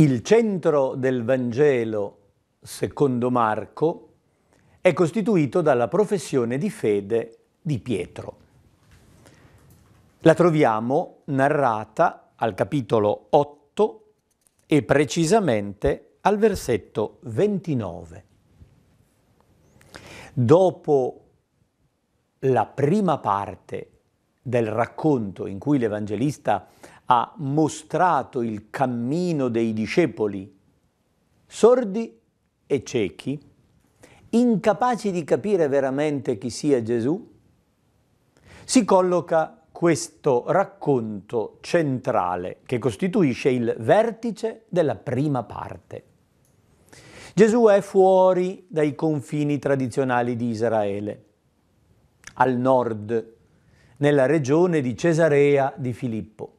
Il centro del Vangelo, secondo Marco, è costituito dalla professione di fede di Pietro. La troviamo narrata al capitolo 8 e precisamente al versetto 29. Dopo la prima parte del racconto in cui l'Evangelista ha mostrato il cammino dei discepoli, sordi e ciechi, incapaci di capire veramente chi sia Gesù, si colloca questo racconto centrale che costituisce il vertice della prima parte. Gesù è fuori dai confini tradizionali di Israele, al nord, nella regione di Cesarea di Filippo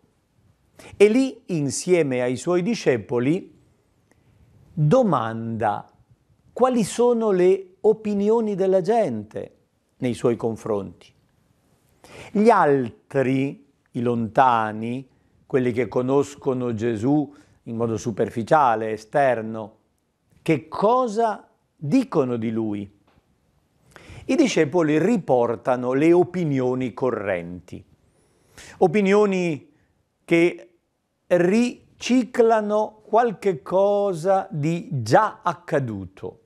e lì, insieme ai suoi discepoli, domanda quali sono le opinioni della gente nei suoi confronti. Gli altri, i lontani, quelli che conoscono Gesù in modo superficiale, esterno, che cosa dicono di lui? I discepoli riportano le opinioni correnti, opinioni che riciclano qualche cosa di già accaduto.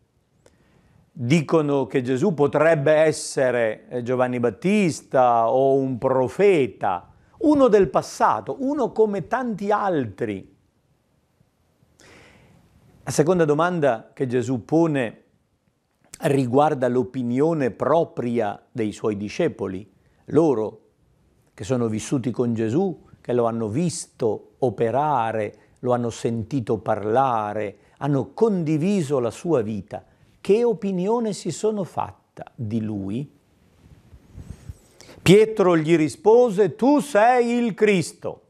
Dicono che Gesù potrebbe essere eh, Giovanni Battista o un profeta, uno del passato, uno come tanti altri. La seconda domanda che Gesù pone riguarda l'opinione propria dei suoi discepoli, loro che sono vissuti con Gesù, che lo hanno visto, operare, lo hanno sentito parlare, hanno condiviso la sua vita. Che opinione si sono fatta di lui? Pietro gli rispose, tu sei il Cristo.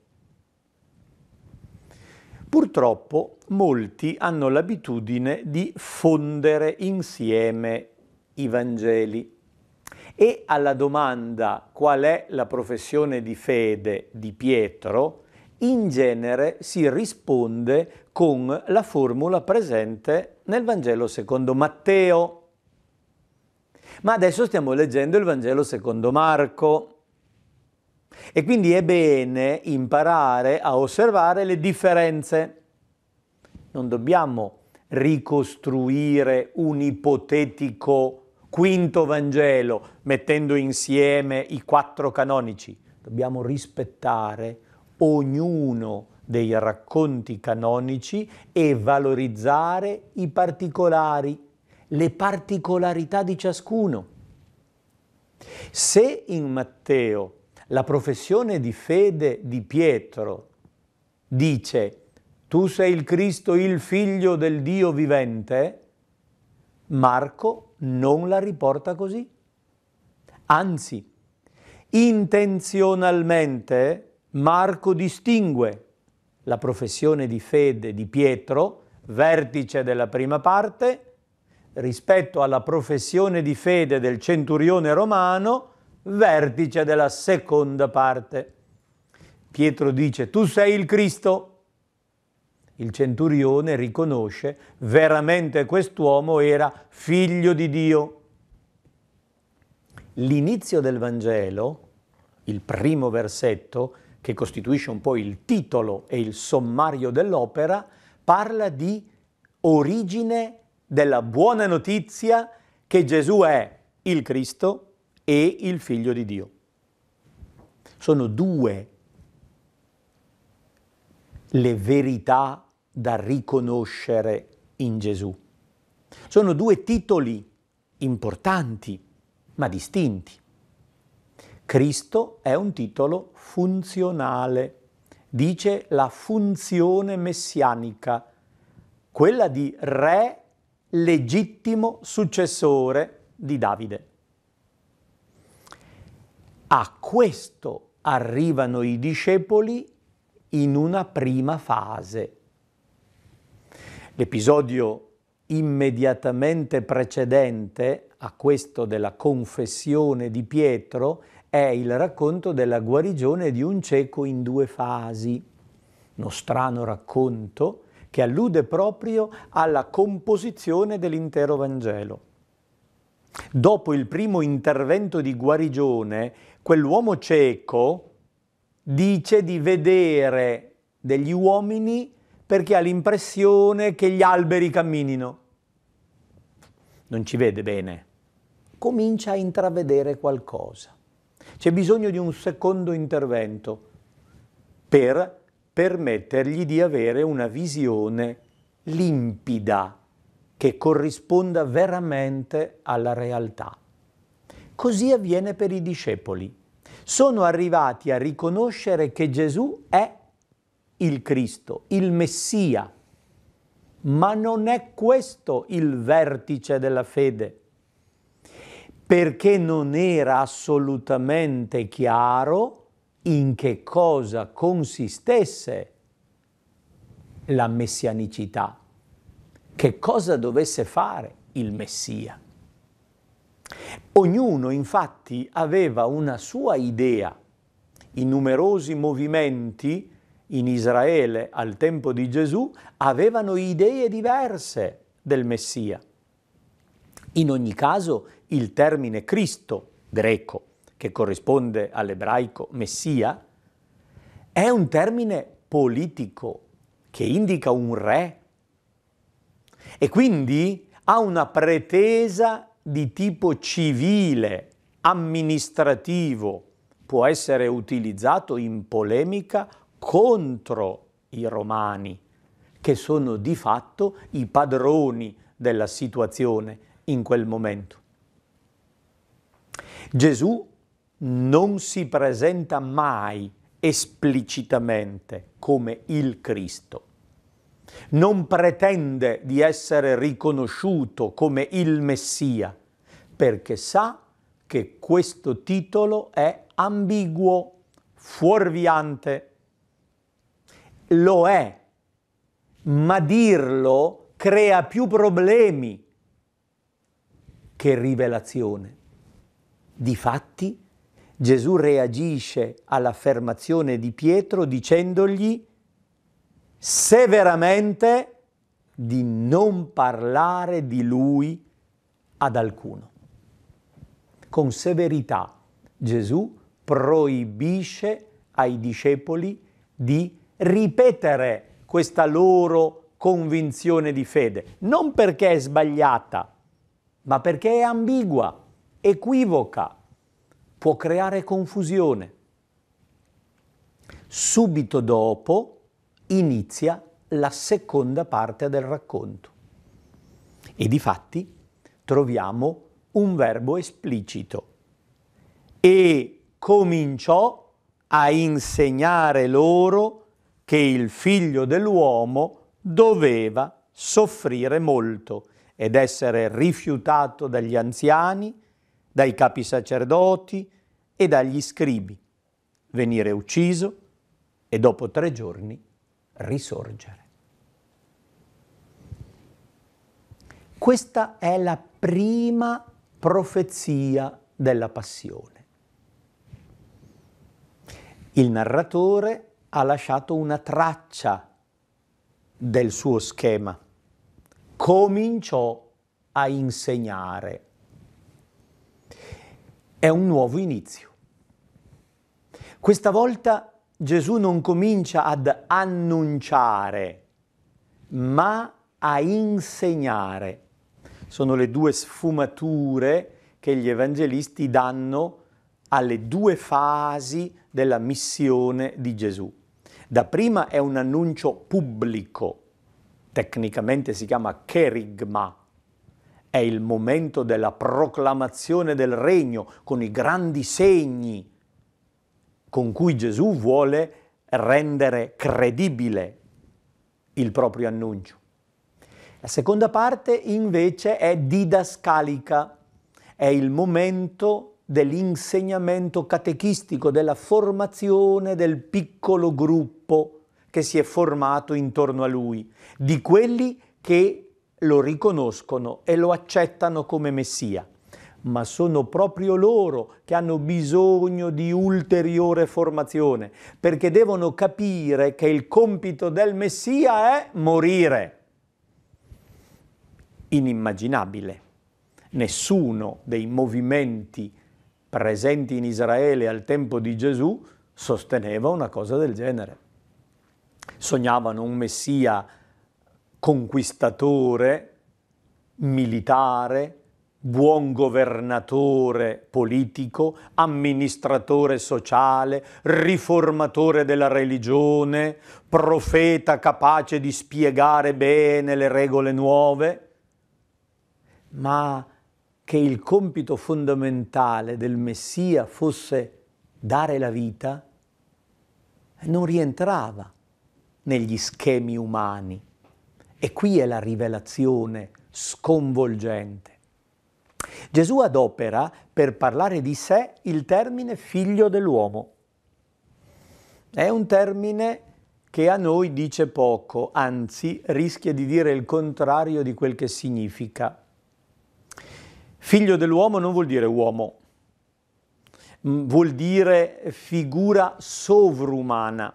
Purtroppo molti hanno l'abitudine di fondere insieme i Vangeli e alla domanda qual è la professione di fede di Pietro, in genere si risponde con la formula presente nel Vangelo secondo Matteo. Ma adesso stiamo leggendo il Vangelo secondo Marco. E quindi è bene imparare a osservare le differenze. Non dobbiamo ricostruire un ipotetico quinto Vangelo mettendo insieme i quattro canonici. Dobbiamo rispettare ognuno dei racconti canonici e valorizzare i particolari, le particolarità di ciascuno. Se in Matteo la professione di fede di Pietro dice tu sei il Cristo, il figlio del Dio vivente, Marco non la riporta così. Anzi, intenzionalmente Marco distingue la professione di fede di Pietro, vertice della prima parte, rispetto alla professione di fede del centurione romano, vertice della seconda parte. Pietro dice, tu sei il Cristo. Il centurione riconosce, veramente quest'uomo era figlio di Dio. L'inizio del Vangelo, il primo versetto, che costituisce un po' il titolo e il sommario dell'opera, parla di origine della buona notizia che Gesù è il Cristo e il Figlio di Dio. Sono due le verità da riconoscere in Gesù. Sono due titoli importanti, ma distinti. Cristo è un titolo funzionale, dice la funzione messianica, quella di re legittimo successore di Davide. A questo arrivano i discepoli in una prima fase. L'episodio immediatamente precedente a questo della confessione di Pietro è il racconto della guarigione di un cieco in due fasi, uno strano racconto che allude proprio alla composizione dell'intero Vangelo. Dopo il primo intervento di guarigione, quell'uomo cieco dice di vedere degli uomini perché ha l'impressione che gli alberi camminino. Non ci vede bene. Comincia a intravedere qualcosa c'è bisogno di un secondo intervento per permettergli di avere una visione limpida che corrisponda veramente alla realtà. Così avviene per i discepoli. Sono arrivati a riconoscere che Gesù è il Cristo, il Messia, ma non è questo il vertice della fede perché non era assolutamente chiaro in che cosa consistesse la messianicità, che cosa dovesse fare il Messia. Ognuno infatti aveva una sua idea. I numerosi movimenti in Israele al tempo di Gesù avevano idee diverse del Messia. In ogni caso, il termine Cristo greco, che corrisponde all'ebraico Messia, è un termine politico che indica un re e quindi ha una pretesa di tipo civile, amministrativo, può essere utilizzato in polemica contro i romani, che sono di fatto i padroni della situazione in quel momento. Gesù non si presenta mai esplicitamente come il Cristo. Non pretende di essere riconosciuto come il Messia, perché sa che questo titolo è ambiguo, fuorviante. Lo è, ma dirlo crea più problemi che rivelazione. Difatti, Gesù reagisce all'affermazione di Pietro dicendogli severamente di non parlare di lui ad alcuno. Con severità Gesù proibisce ai discepoli di ripetere questa loro convinzione di fede, non perché è sbagliata, ma perché è ambigua, equivoca, può creare confusione. Subito dopo inizia la seconda parte del racconto. E di fatti troviamo un verbo esplicito. E cominciò a insegnare loro che il figlio dell'uomo doveva soffrire molto ed essere rifiutato dagli anziani, dai capi sacerdoti e dagli scribi, venire ucciso e dopo tre giorni risorgere. Questa è la prima profezia della passione. Il narratore ha lasciato una traccia del suo schema cominciò a insegnare. È un nuovo inizio. Questa volta Gesù non comincia ad annunciare, ma a insegnare. Sono le due sfumature che gli evangelisti danno alle due fasi della missione di Gesù. Da prima è un annuncio pubblico, tecnicamente si chiama Kerigma, è il momento della proclamazione del regno con i grandi segni con cui Gesù vuole rendere credibile il proprio annuncio. La seconda parte invece è didascalica, è il momento dell'insegnamento catechistico, della formazione del piccolo gruppo che si è formato intorno a lui, di quelli che lo riconoscono e lo accettano come Messia. Ma sono proprio loro che hanno bisogno di ulteriore formazione, perché devono capire che il compito del Messia è morire. Inimmaginabile. Nessuno dei movimenti presenti in Israele al tempo di Gesù sosteneva una cosa del genere sognavano un messia conquistatore, militare, buon governatore politico, amministratore sociale, riformatore della religione, profeta capace di spiegare bene le regole nuove, ma che il compito fondamentale del Messia fosse dare la vita, non rientrava negli schemi umani. E qui è la rivelazione sconvolgente. Gesù adopera per parlare di sé il termine figlio dell'uomo. È un termine che a noi dice poco, anzi rischia di dire il contrario di quel che significa. Figlio dell'uomo non vuol dire uomo, vuol dire figura sovrumana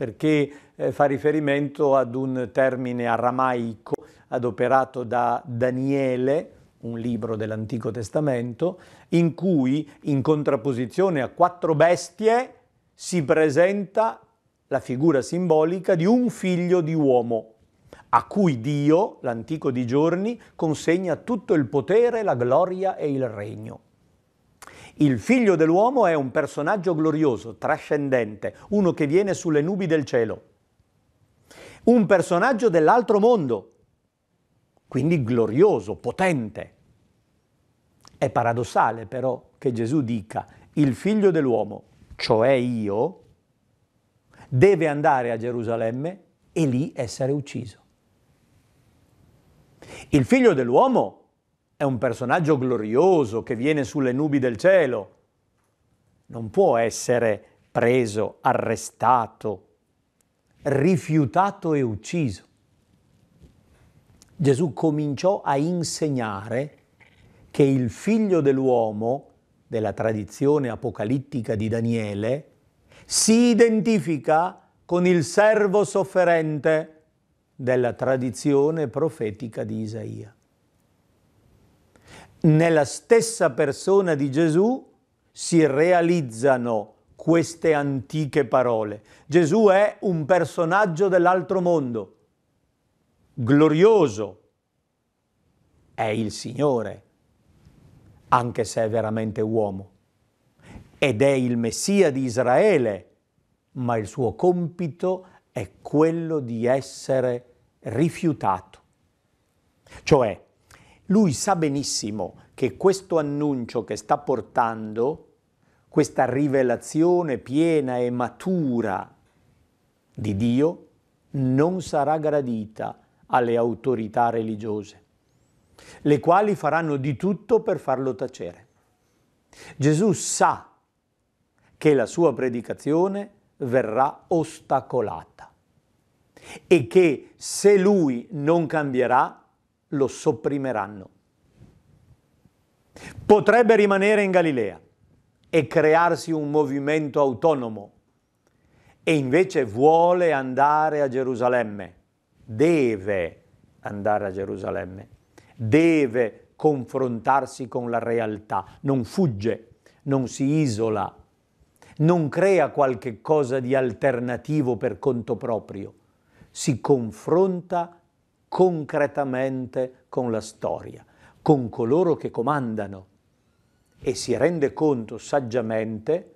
perché eh, fa riferimento ad un termine aramaico adoperato da Daniele, un libro dell'Antico Testamento, in cui in contrapposizione a quattro bestie si presenta la figura simbolica di un figlio di uomo, a cui Dio, l'antico di giorni, consegna tutto il potere, la gloria e il regno. Il figlio dell'uomo è un personaggio glorioso, trascendente, uno che viene sulle nubi del cielo, un personaggio dell'altro mondo, quindi glorioso, potente. È paradossale però che Gesù dica il figlio dell'uomo, cioè io, deve andare a Gerusalemme e lì essere ucciso. Il figlio dell'uomo è un personaggio glorioso che viene sulle nubi del cielo. Non può essere preso, arrestato, rifiutato e ucciso. Gesù cominciò a insegnare che il figlio dell'uomo, della tradizione apocalittica di Daniele, si identifica con il servo sofferente della tradizione profetica di Isaia nella stessa persona di Gesù si realizzano queste antiche parole. Gesù è un personaggio dell'altro mondo, glorioso, è il Signore, anche se è veramente uomo, ed è il Messia di Israele, ma il suo compito è quello di essere rifiutato, cioè lui sa benissimo che questo annuncio che sta portando, questa rivelazione piena e matura di Dio, non sarà gradita alle autorità religiose, le quali faranno di tutto per farlo tacere. Gesù sa che la sua predicazione verrà ostacolata e che se lui non cambierà, lo sopprimeranno. Potrebbe rimanere in Galilea e crearsi un movimento autonomo e invece vuole andare a Gerusalemme, deve andare a Gerusalemme, deve confrontarsi con la realtà, non fugge, non si isola, non crea qualche cosa di alternativo per conto proprio, si confronta concretamente con la storia, con coloro che comandano e si rende conto saggiamente,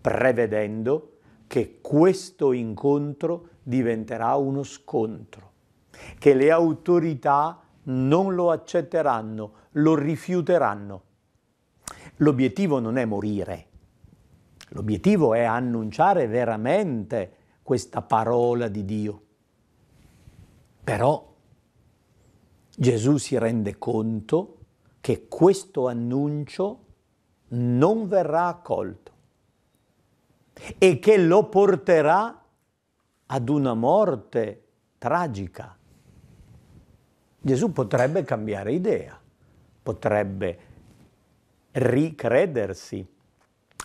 prevedendo, che questo incontro diventerà uno scontro, che le autorità non lo accetteranno, lo rifiuteranno. L'obiettivo non è morire, l'obiettivo è annunciare veramente questa parola di Dio. Però Gesù si rende conto che questo annuncio non verrà accolto e che lo porterà ad una morte tragica. Gesù potrebbe cambiare idea, potrebbe ricredersi,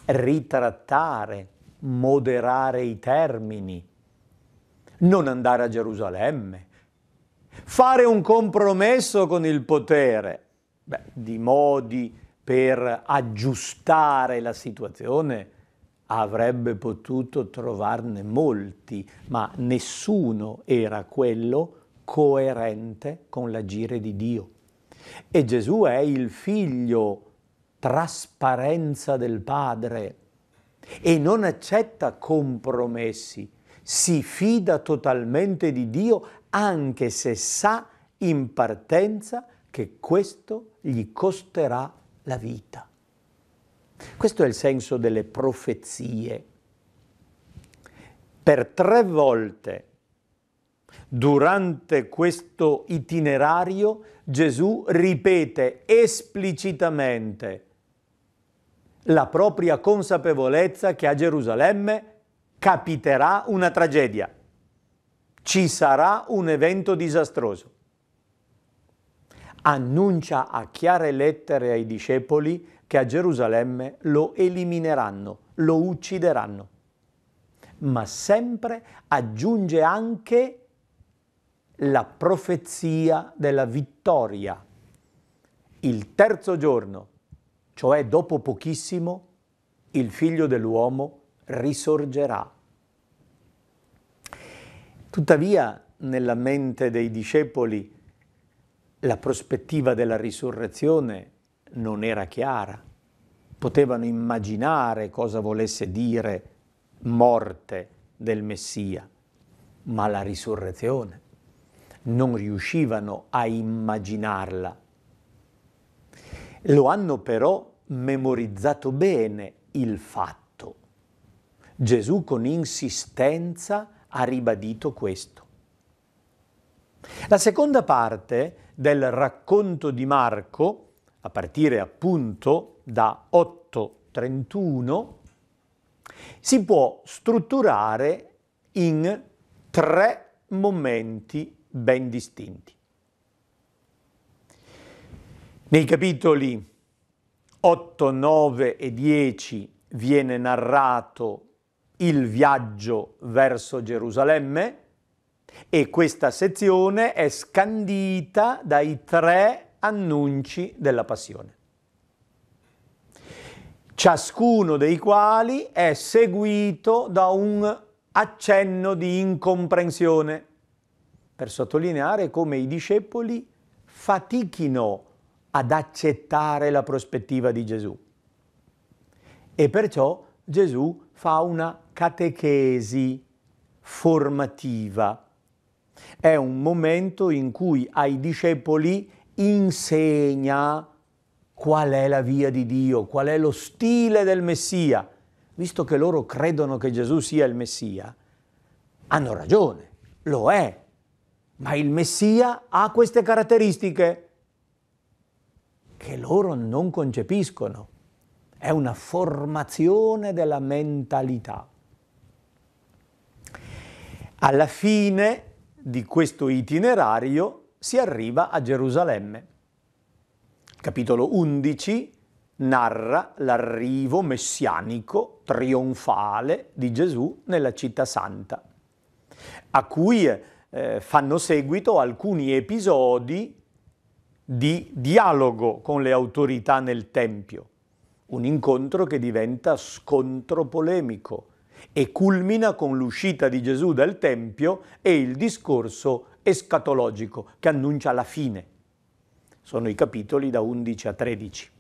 ritrattare, moderare i termini, non andare a Gerusalemme, Fare un compromesso con il potere, beh, di modi per aggiustare la situazione avrebbe potuto trovarne molti, ma nessuno era quello coerente con l'agire di Dio. E Gesù è il figlio trasparenza del Padre e non accetta compromessi, si fida totalmente di Dio anche se sa in partenza che questo gli costerà la vita. Questo è il senso delle profezie. Per tre volte durante questo itinerario Gesù ripete esplicitamente la propria consapevolezza che a Gerusalemme capiterà una tragedia ci sarà un evento disastroso. Annuncia a chiare lettere ai discepoli che a Gerusalemme lo elimineranno, lo uccideranno. Ma sempre aggiunge anche la profezia della vittoria. Il terzo giorno, cioè dopo pochissimo, il figlio dell'uomo risorgerà Tuttavia nella mente dei discepoli la prospettiva della risurrezione non era chiara. Potevano immaginare cosa volesse dire morte del Messia, ma la risurrezione non riuscivano a immaginarla. Lo hanno però memorizzato bene il fatto. Gesù con insistenza ha ribadito questo. La seconda parte del racconto di Marco, a partire appunto da 8.31, si può strutturare in tre momenti ben distinti. Nei capitoli 8, 9 e 10 viene narrato il viaggio verso Gerusalemme e questa sezione è scandita dai tre annunci della passione, ciascuno dei quali è seguito da un accenno di incomprensione, per sottolineare come i discepoli fatichino ad accettare la prospettiva di Gesù. E perciò Gesù fa una catechesi formativa. È un momento in cui ai discepoli insegna qual è la via di Dio, qual è lo stile del Messia. Visto che loro credono che Gesù sia il Messia, hanno ragione, lo è, ma il Messia ha queste caratteristiche che loro non concepiscono. È una formazione della mentalità. Alla fine di questo itinerario si arriva a Gerusalemme. Capitolo 11 narra l'arrivo messianico trionfale di Gesù nella città santa, a cui eh, fanno seguito alcuni episodi di dialogo con le autorità nel Tempio, un incontro che diventa scontro polemico e culmina con l'uscita di Gesù dal Tempio e il discorso escatologico che annuncia la fine. Sono i capitoli da 11 a 13.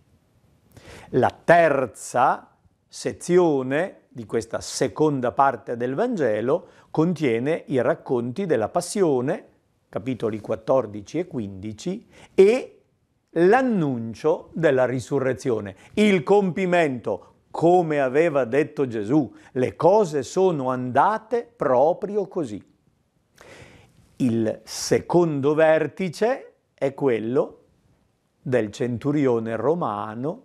La terza sezione di questa seconda parte del Vangelo contiene i racconti della passione, capitoli 14 e 15, e l'annuncio della risurrezione, il compimento come aveva detto Gesù, le cose sono andate proprio così. Il secondo vertice è quello del centurione romano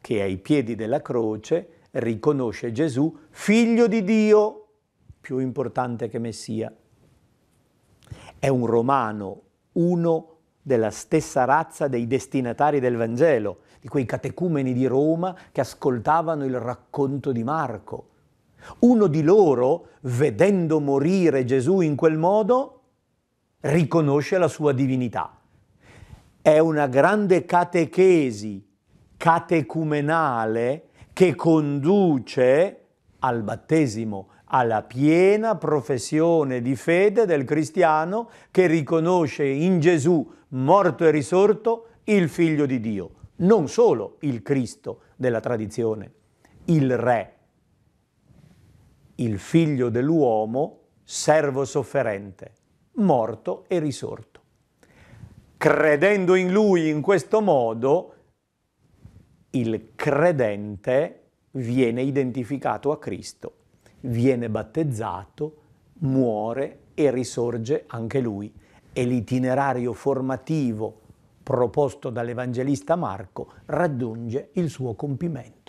che ai piedi della croce riconosce Gesù figlio di Dio, più importante che Messia. È un romano, uno della stessa razza dei destinatari del Vangelo, di quei catecumeni di Roma che ascoltavano il racconto di Marco. Uno di loro, vedendo morire Gesù in quel modo, riconosce la sua divinità. È una grande catechesi catecumenale che conduce al battesimo, alla piena professione di fede del cristiano che riconosce in Gesù, morto e risorto, il figlio di Dio non solo il Cristo della tradizione, il Re, il figlio dell'uomo, servo sofferente, morto e risorto. Credendo in lui in questo modo, il credente viene identificato a Cristo, viene battezzato, muore e risorge anche lui. E l'itinerario formativo proposto dall'Evangelista Marco, raggiunge il suo compimento.